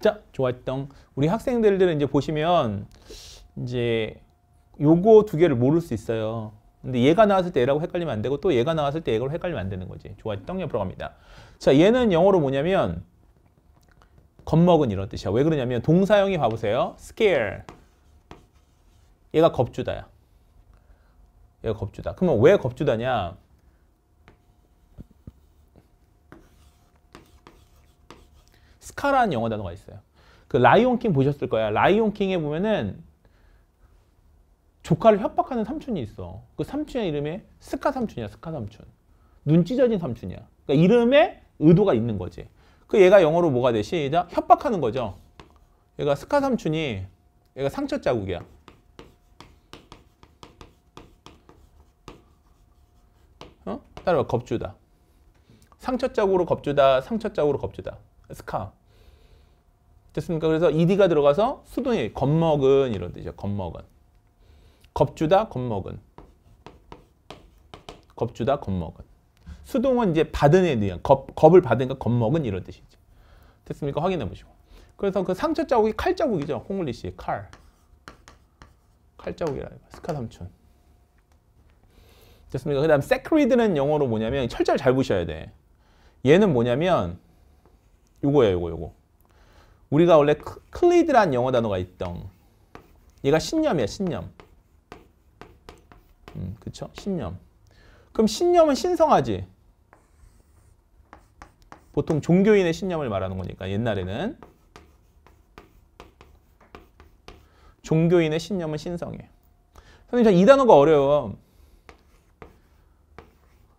자, 좋았던 우리 학생들들은 이제 보시면 이제 요거 두 개를 모를 수 있어요. 근데 얘가 나왔을 때 얘라고 헷갈리면 안 되고 또 얘가 나왔을 때 얘걸 헷갈리면 안 되는 거지. 좋았던 옆으로 갑니다. 자, 얘는 영어로 뭐냐면 겁먹은 이런 뜻이야. 왜 그러냐면 동사형이 봐보세요. scare. 얘가 겁주다야. 얘가 겁주다. 그러면 왜 겁주다냐? 스카라는 영어 단어가 있어요. 그 라이온킹 보셨을 거야. 라이온킹에 보면은 조카를 협박하는 삼촌이 있어. 그 삼촌의 이름이 스카 삼촌이야. 스카 삼촌. 눈 찢어진 삼촌이야. 그러니까 이름에 의도가 있는 거지. 그 얘가 영어로 뭐가 되 시작 협박하는 거죠. 얘가 스카 삼촌이 얘가 상처 자국이야. 어? 따라 겁주다. 상처 자국으로 겁주다. 상처 자국으로 겁주다. 스카. 됐습니까? 그래서 ed가 들어가서 수동이 겁먹은 이런 뜻이죠. 겁먹은. 겁주다 겁먹은. 겁주다 겁먹은. 수동은 이제 받은 에 대한 겁, 겁을 받은가 겁먹은 이런 뜻이죠. 됐습니까? 확인해 보시고. 그래서 그 상처 자국이 칼 자국이죠. 홍글리 씨 칼. 칼 자국이라는 거 스카 삼촌. 됐습니까? 그 다음 세크리드는 영어로 뭐냐면 철자를 잘 보셔야 돼. 얘는 뭐냐면 요거예요 요거 요거. 우리가 원래 클리드란 영어 단어가 있던 얘가 신념이야 신념 음, 그쵸? 신념 그럼 신념은 신성하지 보통 종교인의 신념을 말하는 거니까 옛날에는 종교인의 신념은 신성해 선생님 이 단어가 어려워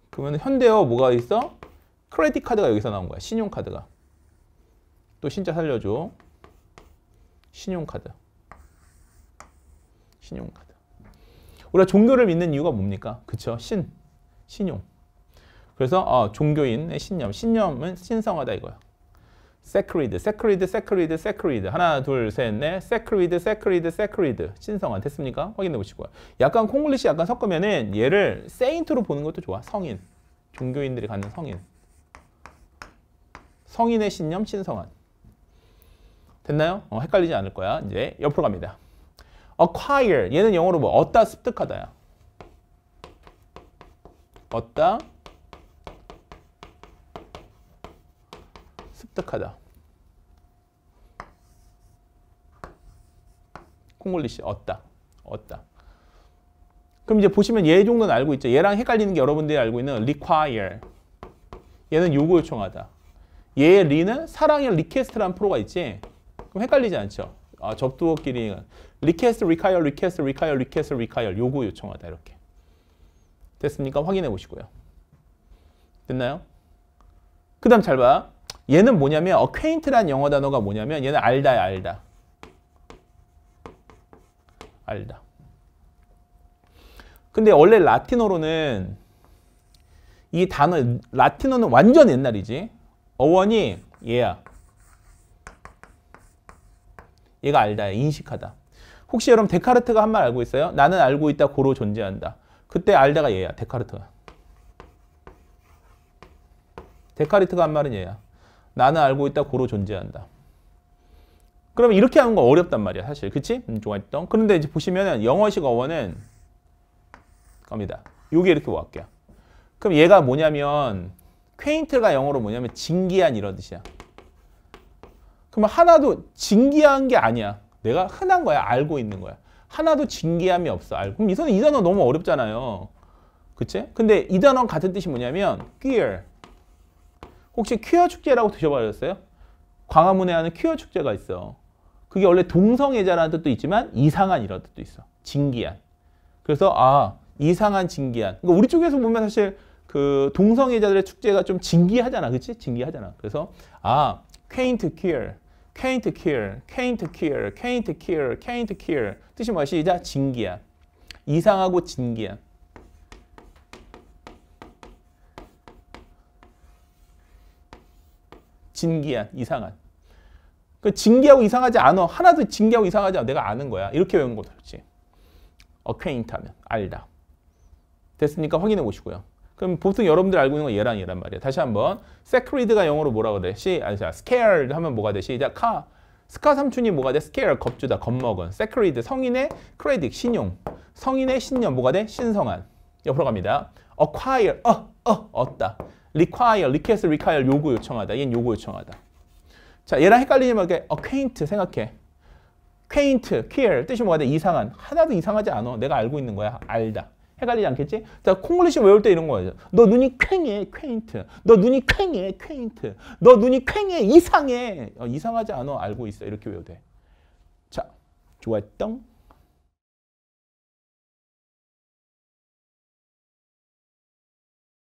그러면 현대어 뭐가 있어? 크레딧 카드가 여기서 나온 거야 신용카드가 또 신자 살려줘. 신용카드. 신용카드. 우리가 종교를 믿는 이유가 뭡니까? 그쵸? 신. 신용. 그래서 어, 종교인의 신념. 신념은 신성하다 이거야. sacred, sacred, sacred, sacred. 하나, 둘, 셋, 넷. sacred, sacred, sacred. 신성한. 됐습니까? 확인해 보시고요. 약간 콩글리시 약간 섞으면은 얘를 세인트로 보는 것도 좋아. 성인. 종교인들이 갖는 성인. 성인의 신념, 신성한. 됐나요? 어, 헷갈리지 않을 거야. 이제 옆으로 갑니다. acquire 얘는 영어로 뭐 얻다 습득하다야. 얻다 습득하다. 콩글리시 얻다. 얻다. 그럼 이제 보시면 얘 정도는 알고 있죠. 얘랑 헷갈리는 게 여러분들이 알고 있는 require. 얘는 요구 요청하다. 얘의 리는 사랑의 리퀘스트라는 프로가 있지. 그럼 헷갈리지 않죠? 아, 접두어끼리 request, require, request, require, request, require 요구 요청하다 이렇게 됐습니까? 확인해 보시고요. 됐나요? 그 다음 잘 봐. 얘는 뭐냐면 acquaint란 어, 영어 단어가 뭐냐면 얘는 알다야 알다. 알다. 근데 원래 라틴어로는 이 단어 라틴어는 완전 옛날이지. 어원이 얘야. 얘가 알다 인식하다. 혹시 여러분 데카르트가 한 말 알고 있어요? 나는 알고 있다. 고로 존재한다. 그때 알다가 얘야. 데카르트가. 데카르트가 한 말은 얘야. 나는 알고 있다. 고로 존재한다. 그러면 이렇게 하는 거 어렵단 말이야. 사실. 그치? 음, 좋아했던. 그런데 이제 보시면은 영어식 어원은 갑니다. 요게 이렇게 와게요 그럼 얘가 뭐냐면 퀘인트가 영어로 뭐냐면 진기한 이런 뜻이야. 그러면 하나도 진기한 게 아니야. 내가 흔한 거야. 알고 있는 거야. 하나도 진기함이 없어. 알고. 그럼 이 선은 이 단어 너무 어렵잖아요. 그치? 근데 이 단어 같은 뜻이 뭐냐면 queer. 혹시 퀴어 축제라고 드셔보셨어요? 광화문에 하는 퀴어 축제가 있어. 그게 원래 동성애자라는 뜻도 있지만 이상한 이런 뜻도 있어. 진기한. 그래서 아 이상한 진기한. 그러니까 우리 쪽에서 보면 사실 그 동성애자들의 축제가 좀 진기하잖아, 그치 진기하잖아. 그래서 아 퀘인트 퀴 n can't kill, can't kill, can't kill, can't kill. 뜻이 뭐야? 시작. 진기야. 이상하고 진기야. 진기한, 이상한. 그 진기하고 이상하지 않아. 하나도 진기하고 이상하지 않아. 내가 아는 거야. 이렇게 외운 거죠. 그렇지. acquaint 하면 알다. 됐습니까? 확인해 보시고요. 그럼 보통 여러분들 알고 있는 건 얘랑 얘란 말이에요. 다시 한번 세크리드가 영어로 뭐라고 돼? 시 아니 스케어 하면 뭐가 돼? 시작 카 스카 삼촌이 뭐가 돼? 스케어 겁주다 겁먹은 세크리드 성인의 크레딕 신용 성인의 신념 뭐가 돼? 신성한 옆으로 갑니다. acquire 어어 어, 얻다 require request require 요구 요청하다 얘는 요구 요청하다. 자 얘랑 헷갈리지 말게 acquaint 생각해. quaint, queer 뜻이 뭐가 돼? 이상한 하나도 이상하지 않아. 내가 알고 있는 거야 알다. 헷갈리지 않겠지? 자, 콩글리시 외울 때 이런 거예요. 너 눈이 쾌해, 쾌인트. 너 눈이 쾌해, 쾌인트. 너 눈이 쾌해, 이상해. 어, 이상하지 않아, 알고 있어. 이렇게 외워도 돼. 자, 좋았던